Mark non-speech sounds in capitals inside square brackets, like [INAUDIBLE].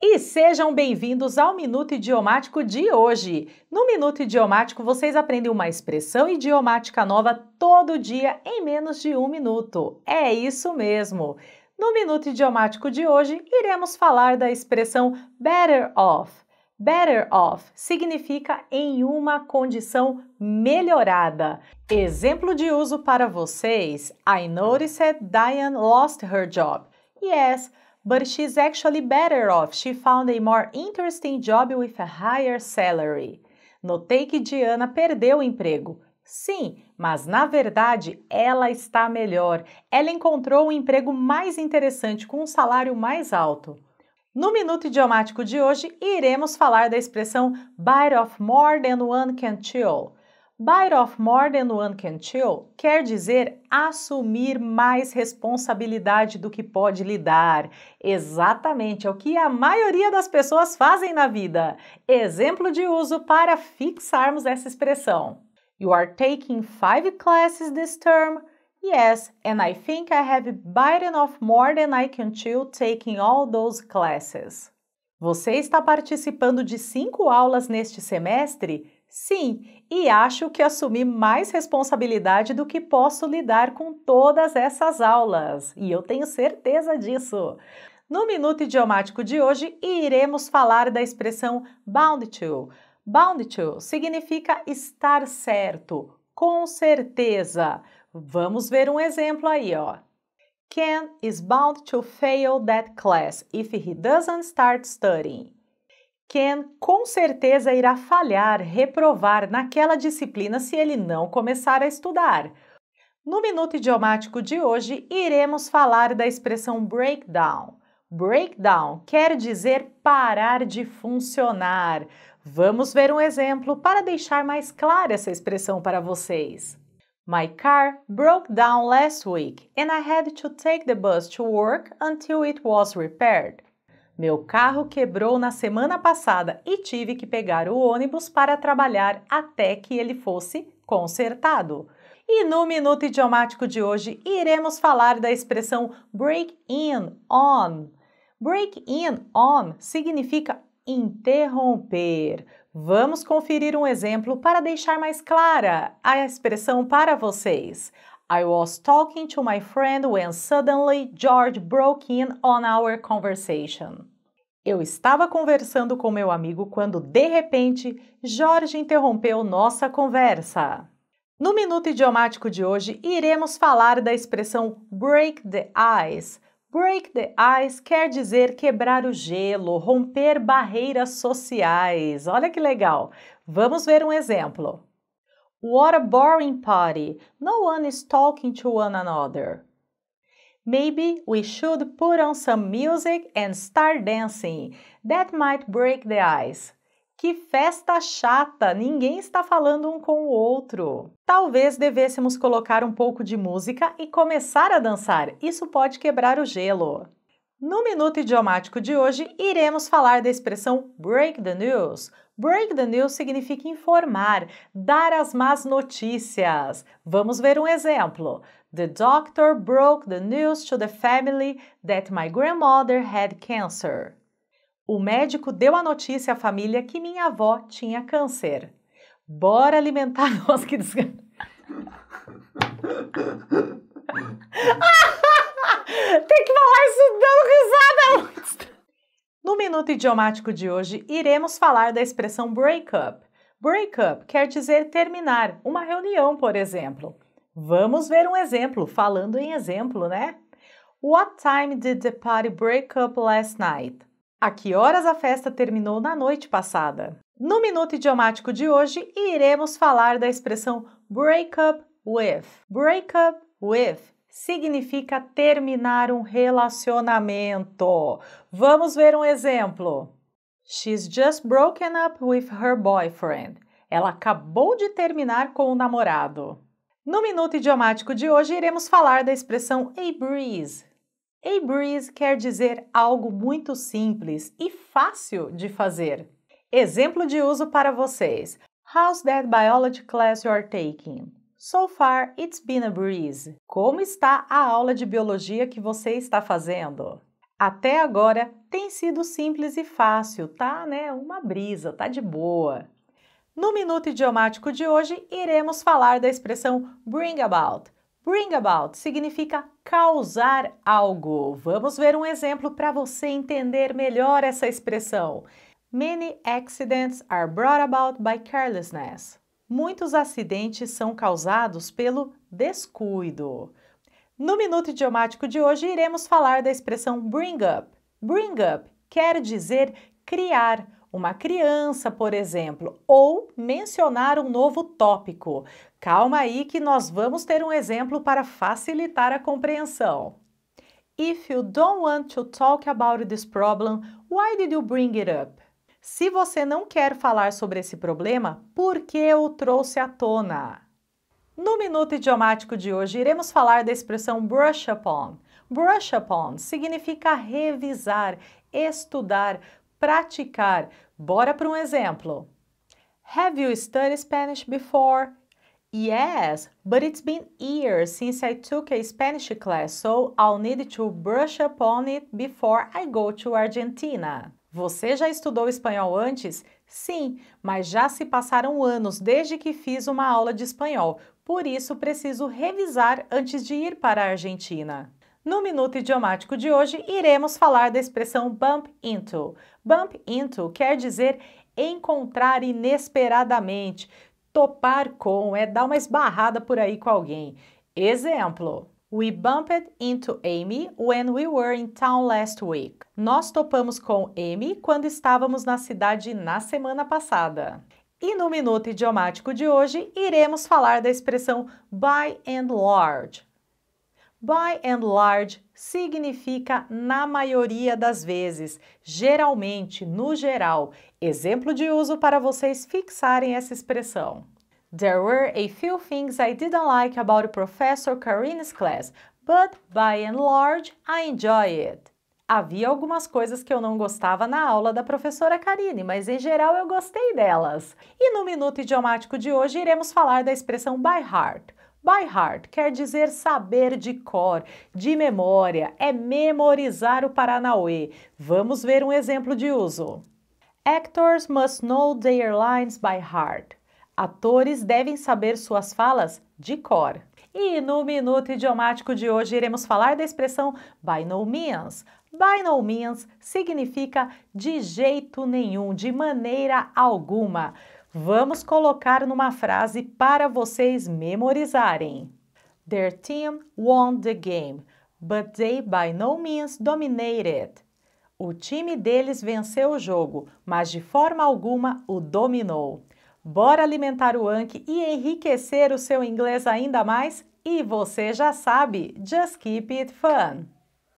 E sejam bem-vindos ao Minuto Idiomático de hoje. No Minuto Idiomático, vocês aprendem uma expressão idiomática nova todo dia em menos de um minuto. É isso mesmo! No Minuto Idiomático de hoje, iremos falar da expressão better off. Better off significa em uma condição melhorada. Exemplo de uso para vocês: I noticed Diane lost her job. Yes, but she's actually better off. She found a more interesting job with a higher salary. Notei que Diana perdeu o emprego. Sim, mas na verdade ela está melhor. Ela encontrou um emprego mais interessante com um salário mais alto. No minuto idiomático de hoje, iremos falar da expressão bite off more than one can chew. Bite off more than one can chew quer dizer assumir mais responsabilidade do que pode lidar. Exatamente é o que a maioria das pessoas fazem na vida. Exemplo de uso para fixarmos essa expressão. You are taking five classes this term. Yes, and I think I have bitten off more than I can chew taking all those classes. Você está participando de cinco aulas neste semestre? Sim, e acho que assumi mais responsabilidade do que posso lidar com todas essas aulas, e eu tenho certeza disso. No minuto idiomático de hoje, iremos falar da expressão bound to. Bound to significa estar certo, com certeza. Vamos ver um exemplo aí, ó. Ken is bound to fail that class if he doesn't start studying. Ken com certeza irá falhar, reprovar naquela disciplina se ele não começar a estudar. No minuto idiomático de hoje, iremos falar da expressão breakdown. Breakdown quer dizer parar de funcionar. Vamos ver um exemplo para deixar mais clara essa expressão para vocês. My car broke down last week and I had to take the bus to work until it was repaired. Meu carro quebrou na semana passada e tive que pegar o ônibus para trabalhar até que ele fosse consertado. E no Minuto Idiomático de hoje iremos falar da expressão break in on. Break in on significa interromper. Vamos conferir um exemplo para deixar mais clara a expressão para vocês. I was talking to my friend when suddenly George broke in on our conversation. Eu estava conversando com meu amigo quando, de repente, George interrompeu nossa conversa. No minuto idiomático de hoje, iremos falar da expressão break the ice. Break the ice quer dizer quebrar o gelo, romper barreiras sociais. Olha que legal! Vamos ver um exemplo. What a boring party. No one is talking to one another. Maybe we should put on some music and start dancing. That might break the ice. Que festa chata! Ninguém está falando um com o outro. Talvez devêssemos colocar um pouco de música e começar a dançar. Isso pode quebrar o gelo. No minuto idiomático de hoje, iremos falar da expressão break the news Break the news significa informar, dar as más notícias. Vamos ver um exemplo. The doctor broke the news to the family that my grandmother had cancer. O médico deu a notícia à família que minha avó tinha câncer. Bora alimentar [LAUGHS] nós que desgraça. [LAUGHS] Tem que falar isso dando risada no Minuto Idiomático de hoje, iremos falar da expressão break up. Break up quer dizer terminar uma reunião, por exemplo. Vamos ver um exemplo, falando em exemplo, né? What time did the party break up last night? A que horas a festa terminou na noite passada? No Minuto Idiomático de hoje, iremos falar da expressão break up with. Break up with significa terminar um relacionamento. Vamos ver um exemplo. She's just broken up with her boyfriend. Ela acabou de terminar com o namorado. No minuto idiomático de hoje, iremos falar da expressão a breeze. A breeze quer dizer algo muito simples e fácil de fazer. Exemplo de uso para vocês: How's that biology class you're taking? So far it's been a breeze. Como está a aula de biologia que você está fazendo? Até agora tem sido simples e fácil, tá, né? Uma brisa, tá de boa. No minuto idiomático de hoje, iremos falar da expressão bring about. Bring about significa causar algo. Vamos ver um exemplo para você entender melhor essa expressão. Many accidents are brought about by carelessness muitos acidentes são causados pelo descuido. No Minuto Idiomático de hoje, iremos falar da expressão bring up. Bring up quer dizer criar uma criança, por exemplo, ou mencionar um novo tópico. Calma aí que nós vamos ter um exemplo para facilitar a compreensão. If you don't want to talk about this problem, why did you bring it up? Se você não quer falar sobre esse problema, por que eu trouxe à tona? No Minuto Idiomático de hoje, iremos falar da expressão brush upon. Brush upon significa revisar, estudar, praticar. Bora para um exemplo. Have you studied Spanish before? Yes, but it's been years since I took a Spanish class, so I'll need to brush upon it before I go to Argentina. Você já estudou espanhol antes? Sim, mas já se passaram anos desde que fiz uma aula de espanhol, por isso preciso revisar antes de ir para a Argentina. No Minuto Idiomático de hoje, iremos falar da expressão bump into. Bump into quer dizer encontrar inesperadamente, topar com, é dar uma esbarrada por aí com alguém. Exemplo: We bumped into Amy when we were in town last week. Nós topamos com Amy quando estávamos na cidade na semana passada. E no minuto idiomático de hoje, iremos falar da expressão by and large. By and large significa na maioria das vezes, geralmente, no geral. Exemplo de uso para vocês fixarem essa expressão. There were a few things I didn't like about Professor Karina's class, but by and large I enjoy it. Havia algumas coisas que eu não gostava na aula da professora Karine, mas em geral eu gostei delas. E no Minuto Idiomático de hoje iremos falar da expressão by heart. By heart quer dizer saber de cor, de memória, é memorizar o Paranauê. Vamos ver um exemplo de uso. Actors must know their lines by heart. Atores devem saber suas falas de cor. E no Minuto Idiomático de hoje iremos falar da expressão by no means. By no means significa de jeito nenhum, de maneira alguma. Vamos colocar numa frase para vocês memorizarem. Their team won the game, but they by no means dominated. O time deles venceu o jogo, mas de forma alguma o dominou. Bora alimentar o Anki e enriquecer o seu inglês ainda mais? E você já sabe, just keep it fun!